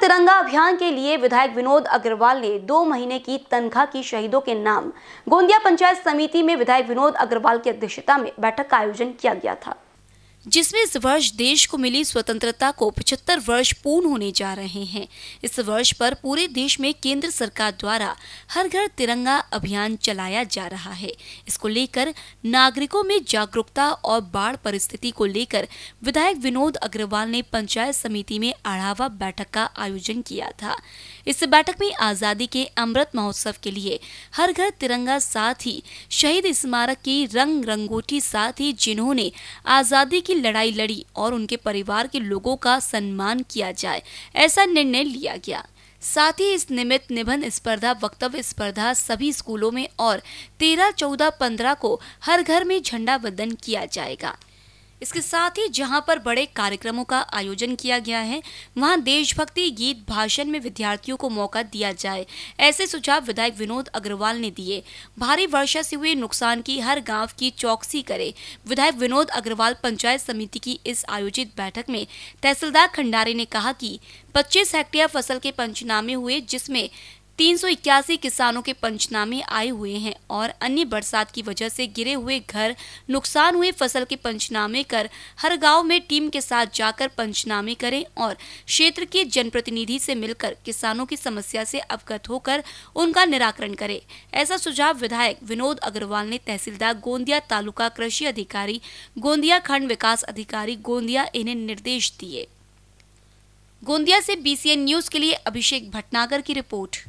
तिरंगा अभियान के लिए विधायक विनोद अग्रवाल ने दो महीने की तनखा की शहीदों के नाम गोंदिया पंचायत समिति में विधायक विनोद अग्रवाल की अध्यक्षता में बैठक का आयोजन किया गया था जिसमें इस वर्ष देश को मिली स्वतंत्रता को 75 वर्ष पूर्ण होने जा रहे हैं इस वर्ष पर पूरे देश में केंद्र सरकार द्वारा हर घर तिरंगा अभियान चलाया जा रहा है इसको लेकर नागरिकों में जागरूकता और बाढ़ परिस्थिति को लेकर विधायक विनोद अग्रवाल ने पंचायत समिति में अढ़ावा बैठक का आयोजन किया था इस बैठक में आजादी के अमृत महोत्सव के लिए हर घर तिरंगा साथ ही शहीद स्मारक की रंग रंगोटी साथ ही जिन्होंने आजादी की लड़ाई लड़ी और उनके परिवार के लोगों का सम्मान किया जाए ऐसा निर्णय लिया गया साथ ही इस निमित्त निबंध स्पर्धा वक्तव्य स्पर्धा सभी स्कूलों में और तेरह चौदह पंद्रह को हर घर में झंडा वंदन किया जाएगा इसके साथ ही जहां पर बड़े कार्यक्रमों का आयोजन किया गया है वहां देशभक्ति गीत भाषण में विद्यार्थियों को मौका दिया जाए ऐसे सुझाव विधायक विनोद अग्रवाल ने दिए भारी वर्षा से हुए नुकसान की हर गांव की चौकसी करे विधायक विनोद अग्रवाल पंचायत समिति की इस आयोजित बैठक में तहसीलदार खंडारे ने कहा की पच्चीस हेक्टेयर फसल के पंचनामे हुए जिसमें तीन किसानों के पंचनामे आए हुए हैं और अन्य बरसात की वजह से गिरे हुए घर नुकसान हुए फसल के पंचनामे कर हर गांव में टीम के साथ जाकर पंचनामे करें और क्षेत्र के जनप्रतिनिधि से मिलकर किसानों की समस्या से अवगत होकर उनका निराकरण करें ऐसा सुझाव विधायक विनोद अग्रवाल ने तहसीलदार गोंदिया तालुका कृषि अधिकारी गोंदिया खंड विकास अधिकारी गोंदिया इन्हें निर्देश दिए गोंदिया से बीसीएन न्यूज के लिए अभिषेक भटनागर की रिपोर्ट